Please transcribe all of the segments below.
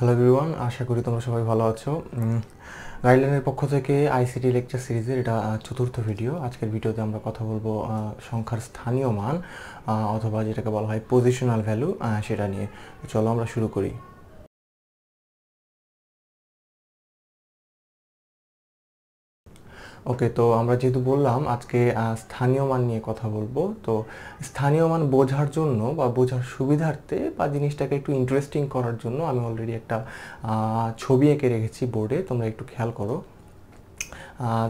hello everyone আশা করি তোমরা সবাই ভালো আছো গাইডলাইনের পক্ষ থেকে আইসিটি লেকচার সিরিজের এটা চতুর্থ ভিডিও আজকের ভিডিওতে আমরা কথা বলবো সংখ্যার স্থানীয় মান অথবা যেটাকে বলা হয় পজিশনাল ভ্যালু সেটা নিয়ে চলো আমরা শুরু করি ওকে তো আমরা যেহেতু বললাম আজকে স্থানীয় মান নিয়ে কথা বলবো তো স্থানীয় মান বোঝার জন্য বা বোঝার সুবিধার্থে বা জিনিসটাকে একটু ইন্টারেস্টিং করার জন্য আমি অলরেডি একটা ছবি এঁকে রেখেছি বোর্ডে তোমরা একটু খেয়াল করো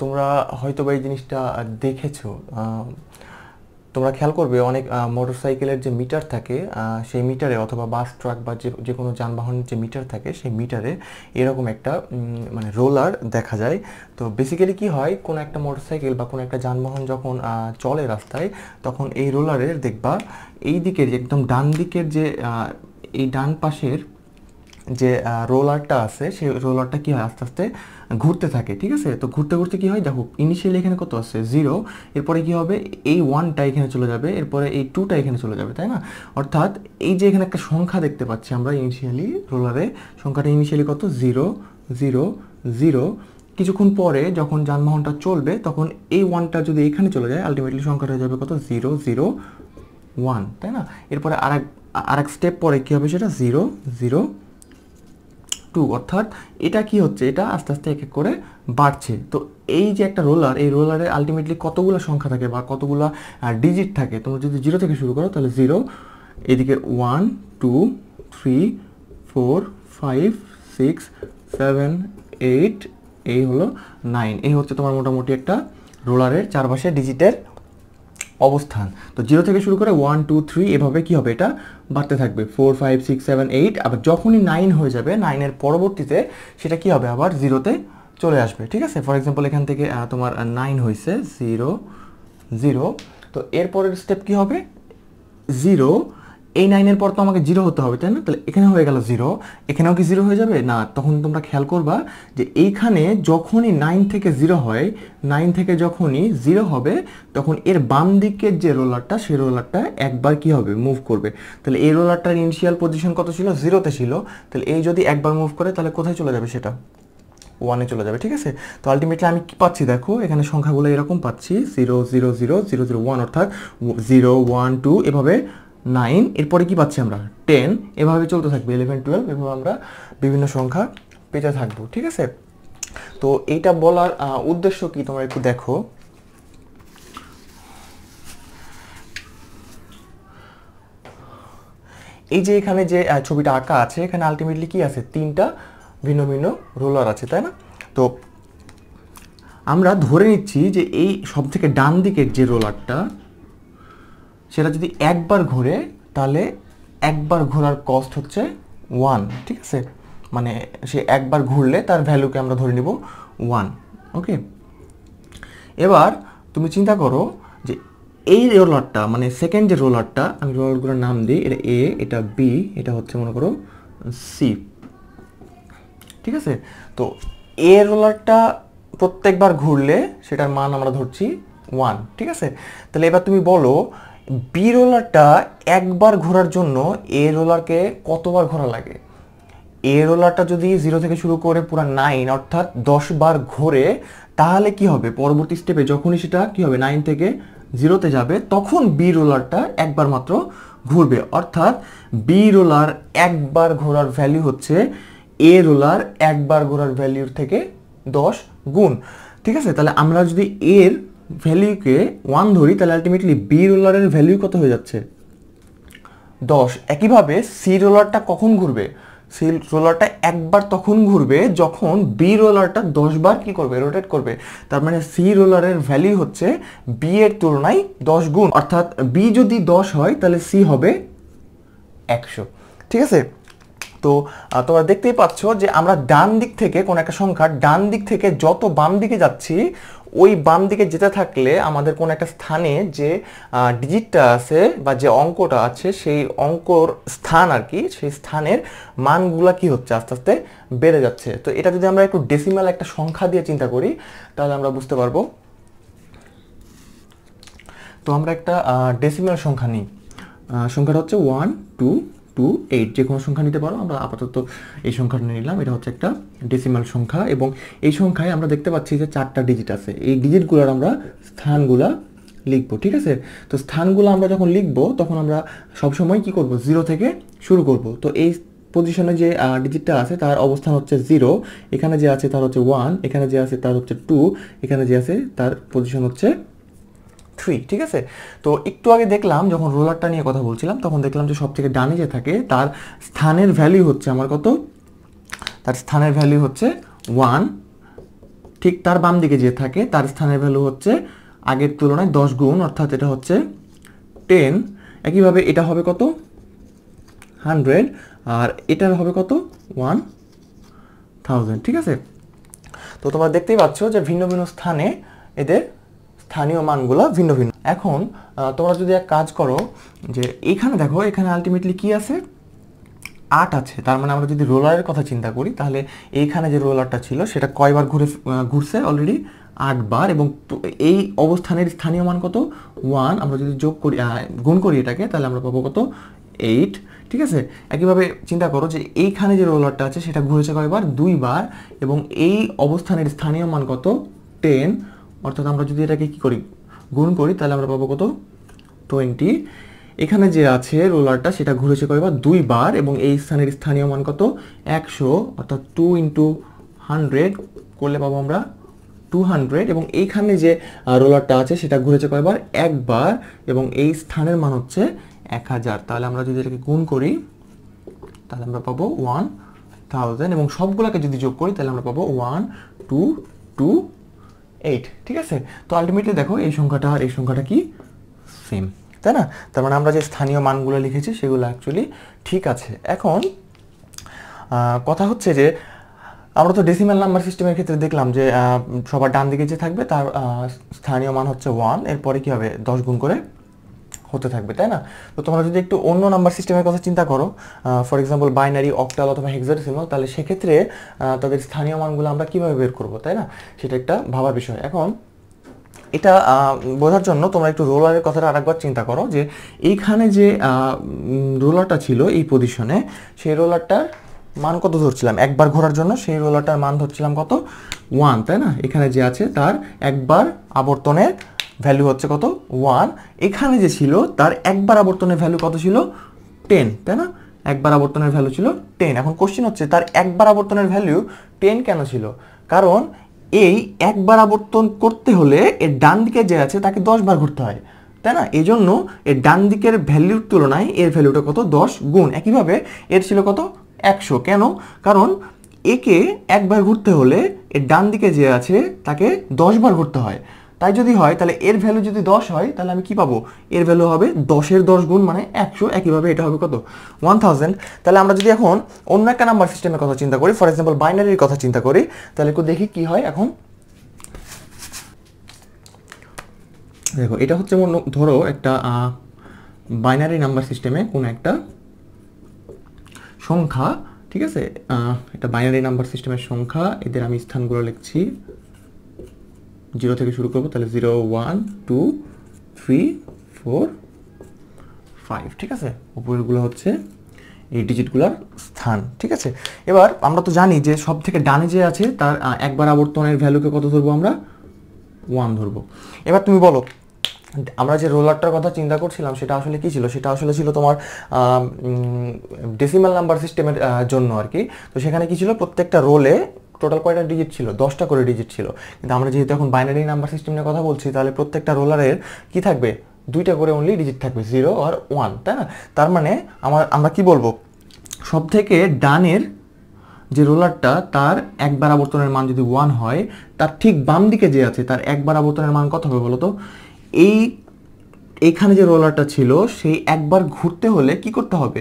তোমরা হয়তো বা এই জিনিসটা দেখেছো তোমরা খেয়াল করবে অনেক মোটরসাইকেলের যে মিটার থাকে সেই মিটারে অথবা বাস ট্রাক বা যে যে কোনো যানবাহনের যে মিটার থাকে সেই মিটারে এরকম একটা মানে রোলার দেখা যায় তো বেসিক্যালি কি হয় কোনো একটা মোটরসাইকেল বা কোনো একটা যানবাহন যখন চলে রাস্তায় তখন এই রোলারের দেখবা এই দিকের একদম ডান দিকের যে এই ডান পাশের যে রোলারটা আছে সেই রোলারটা কী হয় আস্তে আস্তে ঘুরতে থাকে ঠিক আছে তো ঘুরতে ঘুরতে কী হয় দেখো ইনিশিয়ালি এখানে কত আছে জিরো এরপরে কী হবে এই ওয়ানটা এখানে চলে যাবে এরপরে এই টুটা এখানে চলে যাবে তাই না অর্থাৎ এই যে এখানে একটা সংখ্যা দেখতে পাচ্ছি আমরা ইনিশিয়ালি রোলারে সংখ্যাটা ইনিশিয়ালি কত জিরো জিরো জিরো কিছুক্ষণ পরে যখন যানবাহনটা চলবে তখন এই ওয়ানটা যদি এখানে চলে যায় আলটিমেটলি সংখ্যাটা হয়ে যাবে কত জিরো জিরো ওয়ান তাই না এরপরে আর এক আর এক স্টেপ পরে কী হবে সেটা জিরো জিরো টু অর্থাৎ এটা কি হচ্ছে এটা আস্তে আস্তে এক এক করে বাড়ছে তো এই যে একটা রোলার এই রোলারে আলটিমেটলি কতগুলো সংখ্যা থাকে বা কতগুলো ডিজিট থাকে তোমরা যদি জিরো থেকে শুরু করো তাহলে জিরো এদিকে one two three four five six seven eight এই হলো নাইন এই হচ্ছে তোমার মোটামুটি একটা রোলারের চারপাশে ডিজিটের অবস্থান তো জিরো থেকে শুরু করে ওয়ান টু থ্রি এভাবে কি হবে এটা বাড়তে থাকবে four five six seven eight আবার যখনই নাইন হয়ে যাবে নাইনের পরবর্তীতে সেটা কি হবে আবার জিরোতে চলে আসবে ঠিক আছে ফর এক্সাম্পল এখান থেকে তোমার নাইন হয়েছে জিরো জিরো তো এরপরের স্টেপ কি হবে জিরো এই নাইনের পর তো আমাকে জিরো হতে হবে তাই না তাহলে এখানে হয়ে গেল জিরো এখানেও কি জিরো হয়ে যাবে না তখন তোমরা খেয়াল করবা যে এইখানে যখনই নাইন থেকে জিরো হয় নাইন থেকে যখনই জিরো হবে তখন এর বাম দিকের যে রোলারটা সেই রোলারটা একবার কি হবে মুভ করবে তাহলে এই রোলারটার ইনিশিয়াল পজিশন কত ছিল জিরোতে ছিল তাহলে এই যদি একবার মুভ করে তাহলে কোথায় চলে যাবে সেটা ওয়ানে চলে যাবে ঠিক আছে তো আলটিমেটলি আমি কি পাচ্ছি দেখো এখানে সংখ্যাগুলো এরকম পাচ্ছি zero zero zero zero zero one অর্থাৎ জিরো ওয়ান টু এভাবে নাইন এরপরে কি পাচ্ছি আমরা টেন এভাবে চলতে থাকবে ইলেভেন টুয়েলভ এভাবে আমরা বিভিন্ন সংখ্যা পেতে থাকবো ঠিক আছে তো এইটা বলার উদ্দেশ্য কি তোমরা একটু দেখো এই যে এখানে যে ছবিটা আঁকা আছে এখানে আলটিমেটলি কি আছে তিনটা ভিন্ন ভিন্ন রোলার আছে তাই না তো আমরা ধরে নিচ্ছি যে এই সব থেকে ডান দিকের যে রোলারটা সেটা যদি একবার ঘোরে তাহলে একবার ঘোরার কস্ট হচ্ছে ওয়ান ঠিক আছে মানে সে একবার ঘুরলে তার ভ্যালুকে আমরা ধরে নিব ওয়ান ওকে এবার তুমি চিন্তা করো যে এই রোলারটা মানে সেকেন্ড যে রোলারটা আমি রোলারগুলোর নাম দিই এটা এ এটা বি এটা হচ্ছে মনে করো সি ঠিক আছে তো এ রোলারটা প্রত্যেকবার ঘুরলে সেটার মান আমরা ধরছি ওয়ান ঠিক আছে তাহলে এবার তুমি বলো বি রোলারটা একবার ঘোরার জন্য এ রোলারকে কতবার ঘোরা লাগে এ রোলারটা যদি জিরো থেকে শুরু করে পুরো নাইন অর্থাৎ দশ বার ঘোরে তাহলে কি হবে পরবর্তী স্টেপে যখনই সেটা কি হবে নাইন থেকে জিরোতে যাবে তখন বি রোলারটা একবার মাত্র ঘুরবে অর্থাৎ বি রোলার একবার ঘোরার ভ্যালু হচ্ছে এ রোলার একবার ঘোরার ভ্যালুর থেকে দশ গুণ ঠিক আছে তাহলে আমরা যদি এর ভ্যালিউকে ওয়ান ধরি তাহলে আলটিমেটলি বি রোলারের ভ্যালিউ কত হয়ে যাচ্ছে দশ একইভাবে সি রোলারটা কখন ঘুরবে সি রোলারটা একবার তখন ঘুরবে যখন বি রোলারটা দশবার কি করবে রোটেট করবে তার মানে সি রোলারের ভ্যালিউ হচ্ছে বি এর তুলনায় দশ গুণ অর্থাৎ বি যদি দশ হয় তাহলে সি হবে একশো ঠিক আছে তো তোমরা দেখতেই পাচ্ছ যে আমরা ডান দিক থেকে কোনো একটা সংখ্যা ডান দিক থেকে যত বাম দিকে যাচ্ছি ওই বাম দিকে যেতে থাকলে আমাদের কোনো একটা স্থানে যে ডিজিটটা আছে বা যে অঙ্কটা আছে সেই অঙ্কর স্থান আর কি সেই স্থানের মানগুলা কি হচ্ছে আস্তে আস্তে বেড়ে যাচ্ছে তো এটা যদি আমরা একটু ডেসিমাল একটা সংখ্যা দিয়ে চিন্তা করি তাহলে আমরা বুঝতে পারবো তো আমরা একটা ডেসিমাল সংখ্যা নিই সংখ্যাটা হচ্ছে ওয়ান টু টু এইট যে কোনো সংখ্যা নিতে পারো আমরা আপাতত এই সংখ্যাটা নিলাম এটা হচ্ছে একটা ডেসিমাল সংখ্যা এবং এই সংখ্যায় আমরা দেখতে পাচ্ছি যে চারটা ডিজিট আছে এই ডিজিটগুলোর আমরা স্থানগুলা লিখবো ঠিক আছে তো স্থানগুলো আমরা যখন লিখবো তখন আমরা সবসময় কি করব জিরো থেকে শুরু করব তো এই পজিশনে যে ডিজিটটা আছে তার অবস্থান হচ্ছে জিরো এখানে যে আছে তার হচ্ছে ওয়ান এখানে যে আছে তার হচ্ছে টু এখানে যে আছে তার পজিশন হচ্ছে থ্রি ঠিক আছে তো একটু আগে দেখলাম যখন রোলারটা নিয়ে কথা বলছিলাম তখন দেখলাম যে সব থেকে ডানে যে থাকে তার স্থানের ভ্যালু হচ্ছে আমার কত তার স্থানের ভ্যালু হচ্ছে ওয়ান ঠিক তার বাম দিকে যে থাকে তার স্থানের ভ্যালু হচ্ছে আগের তুলনায় দশ গুণ অর্থাৎ এটা হচ্ছে টেন একইভাবে এটা হবে কত হান্ড্রেড আর এটার হবে কত ওয়ান থাউজেন্ড ঠিক আছে তো তোমরা দেখতেই পাচ্ছ যে ভিন্ন ভিন্ন স্থানে এদের স্থানীয় মানগুলো ভিন্ন ভিন্ন এখন তোমরা যদি এক কাজ করো যে এখানে দেখো এখানে আলটিমেটলি কি আছে আট আছে তার মানে আমরা যদি রোলারের কথা চিন্তা করি তাহলে এইখানে যে রোলারটা ছিল সেটা কয়বার ঘুরে ঘুরছে অলরেডি আটবার এবং এই অবস্থানের স্থানীয় মান কত ওয়ান আমরা যদি যোগ করি গুণ করি এটাকে তাহলে আমরা পাবো কত এইট ঠিক আছে একইভাবে চিন্তা করো যে এইখানে যে রোলারটা আছে সেটা ঘুরেছে কয়বার দুইবার এবং এই অবস্থানের স্থানীয় মান কত টেন অর্থাৎ আমরা যদি এটাকে কি করি গুণ করি তাহলে আমরা পাবো কত টোয়েন্টি এখানে যে আছে রোলারটা সেটা ঘুরেছে কয়বার দুইবার এবং এই স্থানের স্থানীয় মান কত একশো অর্থাৎ টু ইন্টু হান্ড্রেড করলে পাবো আমরা টু হান্ড্রেড এবং এইখানে যে রোলারটা আছে সেটা ঘুরেছে কয়বার একবার এবং এই স্থানের মান হচ্ছে এক হাজার তাহলে আমরা যদি এটাকে গুণ করি তাহলে আমরা পাবো ওয়ান থাউজেন্ড এবং সবগুলোকে যদি যোগ করি তাহলে আমরা পাবো ওয়ান টু টু এইট ঠিক আছে তো আলটিমেটলি দেখো এই সংখ্যাটা আর এই সংখ্যাটা কি সেম তাই না তার মানে আমরা যে স্থানীয় মানগুলো লিখেছি সেগুলো অ্যাকচুয়ালি ঠিক আছে এখন কথা হচ্ছে যে আমরা তো ডেসিমাল নাম্বার সিস্টেমের ক্ষেত্রে দেখলাম যে সবার ডান দিকে যে থাকবে তার স্থানীয় মান হচ্ছে ওয়ান এরপরে কী হবে দশ গুণ করে হতে থাকবে তাই না তো তোমরা যদি একটু অন্য নাম্বার সিস্টেমের কথা চিন্তা করো ফর এক্সাম্পল বাইনারি অক্টাল অথবা হেক্সাডেসিমাল তাহলে সেক্ষেত্রে তাদের স্থানীয় মানগুলো আমরা কীভাবে বের করবো তাই না সেটা একটা ভাবার বিষয় এখন এটা বোঝার জন্য তোমরা একটু রোলারের কথাটা আরেকবার চিন্তা করো যে এইখানে যে রোলারটা ছিল এই পজিশনে সেই রোলারটার মান কত ধরছিলাম একবার ঘোরার জন্য সেই রোলারটার মান ধরছিলাম কত ওয়ান তাই না এখানে যে আছে তার একবার আবর্তনের ভ্যালু হচ্ছে কত ওয়ান এখানে যে ছিল তার একবার আবর্তনের ভ্যালু কত ছিল টেন তাই না একবার আবর্তনের ভ্যালু ছিল টেন এখন কোশ্চেন হচ্ছে তার একবার আবর্তনের ভ্যালু টেন কেন ছিল কারণ এই একবার আবর্তন করতে হলে এর ডান দিকে যে আছে তাকে দশ বার ঘুরতে হয় তাই না এই জন্য এর ডান দিকের ভ্যালুর তুলনায় এর ভ্যালুটা কত দশ গুণ একইভাবে এর ছিল কত একশো কেন কারণ একে একবার ঘুরতে হলে এর ডান দিকে যে আছে তাকে দশবার ঘুরতে হয় তাই যদি হয় তাহলে এর ভ্যালু যদি দশ হয় তাহলে আমি কি পাবো এর ভ্যালু হবে দশের দশ গুণ মানে একশো একইভাবে এটা হবে কত ওয়ান তাহলে আমরা যদি এখন অন্য একটা নাম্বার সিস্টেমের কথা চিন্তা করি ফর এক্সাম্পল বাইনারির কথা চিন্তা করি তাহলে একটু দেখি কি হয় এখন দেখো এটা হচ্ছে ধরো একটা বাইনারি নাম্বার সিস্টেমে কোনো একটা সংখ্যা ঠিক আছে এটা বাইনারি নাম্বার সিস্টেমের সংখ্যা এদের আমি স্থানগুলো লিখছি জিরো থেকে শুরু করবো তাহলে zero one two three four five ঠিক আছে উপরেরগুলো হচ্ছে এই ডিজিটগুলোর স্থান ঠিক আছে এবার আমরা তো জানি যে সব থেকে ডানে যে আছে তার একবার আবর্তনের ভ্যালুকে কত ধরবো আমরা ওয়ান ধরবো এবার তুমি বলো আমরা যে রোলারটার কথা চিন্তা করছিলাম সেটা আসলে কী ছিল সেটা আসলে ছিল তোমার ডেসিমাল নাম্বার সিস্টেমের জন্য আর কি তো সেখানে কী ছিল প্রত্যেকটা রোলে টোটাল কয়টা ডিজিট ছিল দশটা করে ডিজিট ছিল কিন্তু আমরা যেহেতু এখন বাইনারি নাম্বার সিস্টেম নিয়ে কথা বলছি তাহলে প্রত্যেকটা রোলারের কি থাকবে দুইটা করে অনলি ডিজিট থাকবে জিরো আর ওয়ান তাই না তার মানে আমার আমরা কি বলবো সব থেকে ডানের যে রোলারটা তার একবার আবর্তনের মান যদি ওয়ান হয় তার ঠিক বাম দিকে যে আছে তার একবার আবর্তনের মান কত হবে বলো তো এই এখানে যে রোলারটা ছিল সেই একবার ঘুরতে হলে কি করতে হবে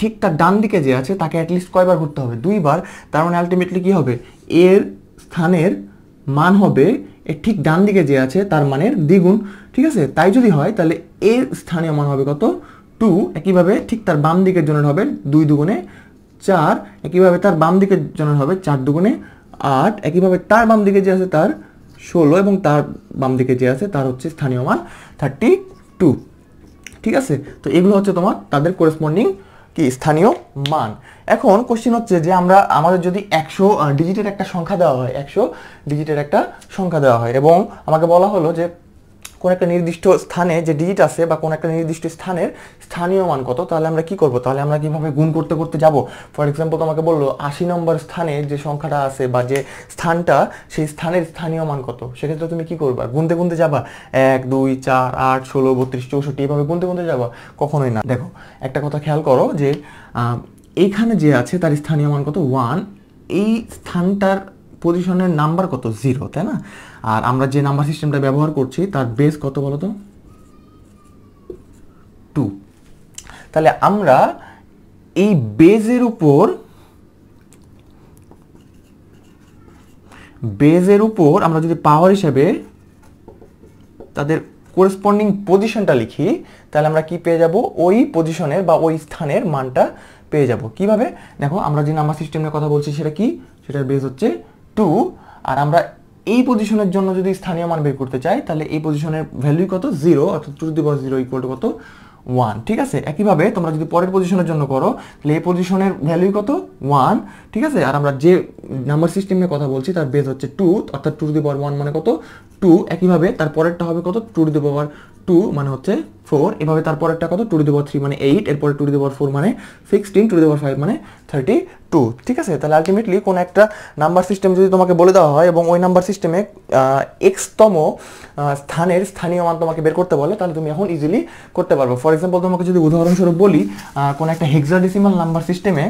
ঠিক তার ডান দিকে যে আছে তাকে অ্যাটলিস্ট কয়বার ঘুরতে হবে দুইবার তার মানে আলটিমেটলি কী হবে এর স্থানের মান হবে এর ঠিক ডান দিকে যে আছে তার মানের দ্বিগুণ ঠিক আছে তাই যদি হয় তাহলে এর স্থানীয় মান হবে কত টু একইভাবে ঠিক তার বাম দিকের জনের হবে দুই দুগুণে চার একইভাবে তার বাম দিকের জনের হবে চার দুগুণে আট একইভাবে তার বাম দিকে যে আছে তার ষোলো এবং তার বাম দিকে যে আছে তার হচ্ছে স্থানীয় মান থার্টি টু ঠিক আছে তো এগুলো হচ্ছে তোমার তাদের করেসপন্ডিং কি স্থানীয় মান এখন কোশ্চেন হচ্ছে যে আমরা আমাদের যদি একশো ডিজিটের একটা সংখ্যা দেওয়া হয় একশো ডিজিটের একটা সংখ্যা দেওয়া হয় এবং আমাকে বলা হলো যে কোনো একটা নির্দিষ্ট স্থানে যে ডিজিট আছে বা কোনো একটা নির্দিষ্ট স্থানের স্থানীয় মান কত তাহলে আমরা কি করব তাহলে আমরা কিভাবে গুণ করতে করতে যাব ফর এক্সাম্পল তোমাকে বললো আশি নম্বর স্থানে যে সংখ্যাটা আছে বা যে স্থানটা সেই স্থানের স্থানীয় মান কত সেক্ষেত্রে তুমি কি করবা গুনতে গুনতে যাবা এক দুই চার আট ষোলো বত্রিশ চৌষট্টি এভাবে গুনতে গুনতে যাবা কখনোই না দেখো একটা কথা খেয়াল করো যে এইখানে যে আছে তার স্থানীয় মান কত ওয়ান এই স্থানটার পজিশনের নাম্বার কত জিরো তাই না আর আমরা যে নাম্বার সিস্টেমটা ব্যবহার করছি তার বেস কত বলো তো টু তাহলে আমরা এই বেজের উপর বেজের উপর আমরা যদি পাওয়ার হিসেবে তাদের কোরেসপন্ডিং পজিশনটা লিখি তাহলে আমরা কি পেয়ে যাব ওই পজিশনের বা ওই স্থানের মানটা পেয়ে যাব কিভাবে দেখো আমরা যে নাম্বার সিস্টেমের কথা বলছি সেটা কি সেটার বেস হচ্ছে টু আর আমরা এই পজিশনের জন্য যদি স্থানীয় মান বের করতে চাই তাহলে এই পজিশনের ভ্যালু কত জিরো অর্থাৎ টু দিব জিরো ইকুয়াল টু কত ওয়ান ঠিক আছে একইভাবে তোমরা যদি পরের পজিশনের জন্য করো তাহলে এই পজিশনের ভ্যালু কত ওয়ান ঠিক আছে আর আমরা যে নাম্বার সিস্টেম নিয়ে কথা বলছি তার বেস হচ্ছে টু অর্থাৎ টু দিব ওয়ান মানে কত টু একইভাবে তার পরেরটা হবে কত two to the power two মানে হচ্ছে ফোর এভাবে তারপরেরটা কত two to the power three মানে এইট এরপরে two to the power four মানে sixteen two to the power five মানে থার্টি টু ঠিক আছে তাহলে আলটিমেটলি কোনো একটা নাম্বার সিস্টেম যদি তোমাকে বলে দেওয়া হয় এবং ওই নাম্বার সিস্টেমে এক্সতম স্থানের স্থানীয় মান তোমাকে বের করতে বলে তাহলে তুমি এখন ইজিলি করতে পারবে ফর এক্সাম্পল তোমাকে যদি উদাহরণস্বরূপ বলি কোনো একটা হেক্সাডেসিমাল নাম্বার সিস্টেমে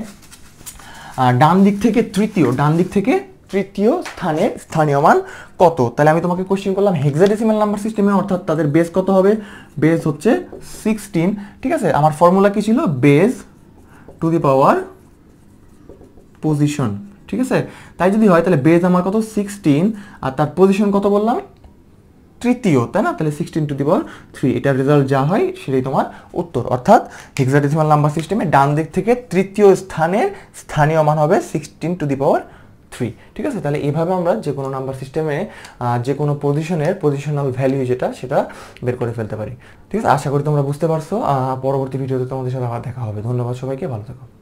ডান দিক থেকে তৃতীয় ডান দিক থেকে তৃতীয় স্থানে স্থানীয় মান কত তাহলে আমি তোমাকে কোশ্চেন করলাম হেক্সাডেসিমাল নাম্বার সিস্টেমে অর্থাৎ তাদের বেস কত হবে বেস হচ্ছে সিক্সটিন ঠিক আছে আমার ফর্মুলা কি ছিল base to the power position ঠিক আছে তাই যদি হয় তাহলে বেস আমার কত সিক্সটিন আর তার পজিশন কত বললাম তৃতীয় তাই না তাহলে sixteen to the power three এটার রেজাল্ট যা হয় সেটাই তোমার উত্তর অর্থাৎ হেক্সাডেসিমাল নাম্বার সিস্টেমে ডান দিক থেকে তৃতীয় স্থানের স্থানীয় মান হবে sixteen to the power three ঠিক আছে তাহলে এইভাবে আমরা যে কোনো নাম্বার সিস্টেমে যে কোনো পজিশনের পজিশনাল ভ্যালু যেটা সেটা বের করে ফেলতে পারি ঠিক আছে আশা করি তোমরা বুঝতে পারছো পরবর্তী ভিডিওতে তোমাদের সাথে আবার দেখা হবে ধন্যবাদ সবাইকে ভালো থাকো